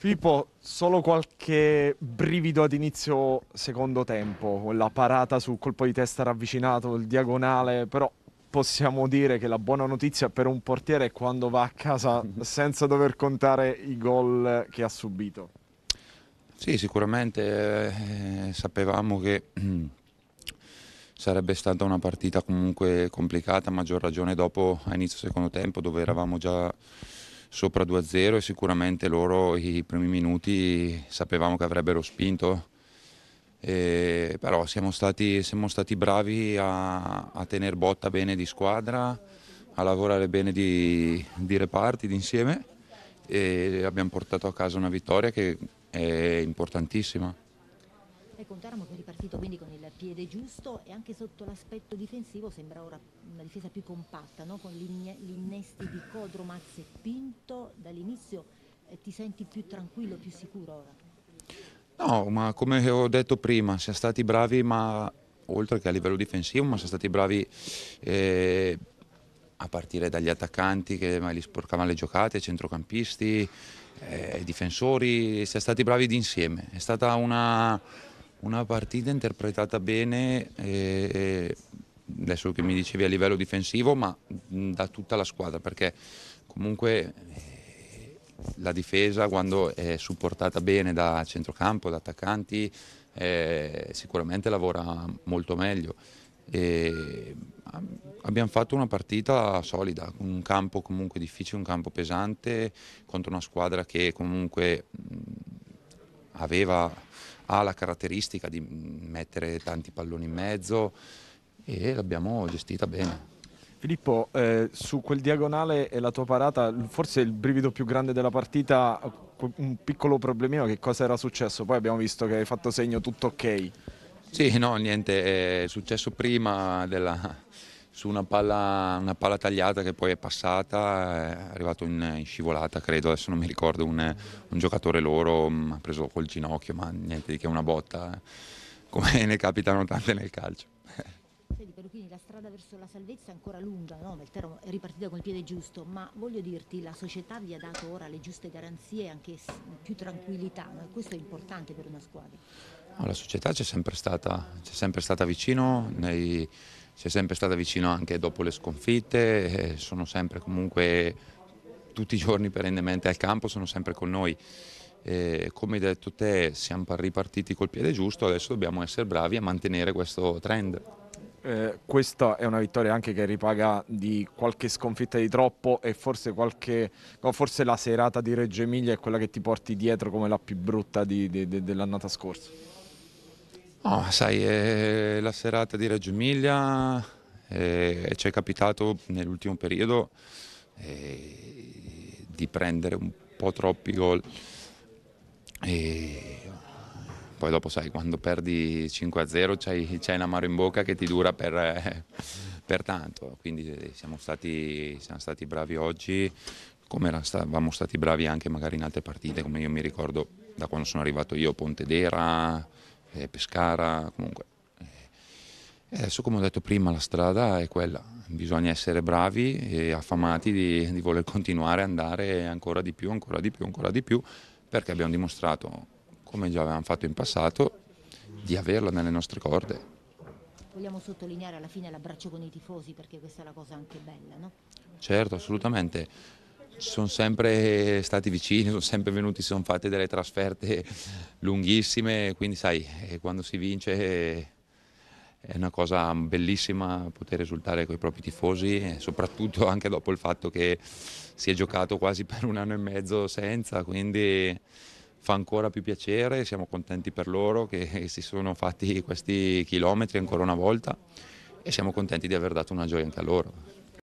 Filippo, solo qualche brivido ad inizio secondo tempo, quella parata sul colpo di testa ravvicinato, il diagonale, però possiamo dire che la buona notizia per un portiere è quando va a casa senza dover contare i gol che ha subito. Sì, sicuramente eh, eh sapevamo che mm, sarebbe stata una partita comunque complicata, a maggior ragione dopo a inizio secondo tempo dove eravamo già sopra 2-0 e sicuramente loro i primi minuti sapevamo che avrebbero spinto. E, però siamo stati, siamo stati bravi a, a tenere botta bene di squadra, a lavorare bene di, di reparti, di insieme e abbiamo portato a casa una vittoria che è importantissima. E con Teramo per i partito quindi con il piede giusto e anche sotto l'aspetto difensivo sembra ora una difesa più compatta, no? con gli innesti di Codro, Mazze e Pinto. Dall'inizio eh, ti senti più tranquillo, più sicuro ora? No, ma come ho detto prima, siamo stati bravi, ma oltre che a livello difensivo, ma siamo stati bravi eh, a partire dagli attaccanti che li sporcavano le giocate, centrocampisti, eh, difensori, siamo stati bravi d'insieme. È stata una una partita interpretata bene, eh, eh, adesso che mi dicevi a livello difensivo, ma mm, da tutta la squadra, perché comunque eh, la difesa quando è supportata bene da centrocampo, da attaccanti, eh, sicuramente lavora molto meglio. E eh, abbiamo fatto una partita solida, un campo comunque difficile, un campo pesante contro una squadra che comunque mm, aveva ha la caratteristica di mettere tanti palloni in mezzo e l'abbiamo gestita bene. Filippo, eh, su quel diagonale e la tua parata, forse il brivido più grande della partita, un piccolo problemino, che cosa era successo? Poi abbiamo visto che hai fatto segno tutto ok. Sì, no, niente, è successo prima della, su una palla, una palla, tagliata che poi è passata, è arrivato in, in scivolata credo, adesso non mi ricordo, un, un giocatore loro mm, ha preso col ginocchio, ma niente di che una botta, eh, come ne capitano tante nel calcio strada verso la salvezza è ancora lunga, no? Belterra è ripartita col piede giusto, ma voglio dirti, la società vi ha dato ora le giuste garanzie e anche più tranquillità, no? questo è importante per una squadra. No, la società c'è sempre stata, c'è sempre stata vicino, nei, c'è sempre stata vicino anche dopo le sconfitte, sono sempre comunque tutti i giorni perennemente al campo, sono sempre con noi. E come hai detto te, siamo ripartiti col piede giusto, adesso dobbiamo essere bravi a mantenere questo trend eh, questa è una vittoria anche che ripaga di qualche sconfitta di troppo e forse, qualche, forse la serata di Reggio Emilia è quella che ti porti dietro come la più brutta dell'annata scorsa. No, sai, eh, la serata di Reggio Emilia ci è capitato nell'ultimo periodo eh, di prendere un po' troppi gol. E poi dopo sai, quando perdi 5-0 c'hai, c'hai un amaro in bocca che ti dura per, per tanto. Quindi eh, siamo stati, siamo stati bravi oggi, come eravamo stati bravi anche magari in altre partite, come io mi ricordo da quando sono arrivato io, Pontedera, eh, Pescara, comunque. E eh. eh, adesso come ho detto prima la strada è quella, bisogna essere bravi e affamati di, di voler continuare a andare ancora di più, ancora di più, ancora di più, perché abbiamo dimostrato come già avevamo fatto in passato, di averla nelle nostre corde. Vogliamo sottolineare alla fine l'abbraccio con i tifosi perché questa è la cosa anche bella, no? Certo, assolutamente. Sono sempre stati vicini, sono sempre venuti, si sono fatte delle trasferte lunghissime, quindi sai, eh, quando si vince eh, è una cosa bellissima poter esultare con i propri tifosi, eh, soprattutto anche dopo il fatto che si è giocato quasi per un anno e mezzo senza, quindi fa ancora più piacere, siamo contenti per loro che si sono fatti questi chilometri ancora una volta e siamo contenti di aver dato una gioia anche a loro.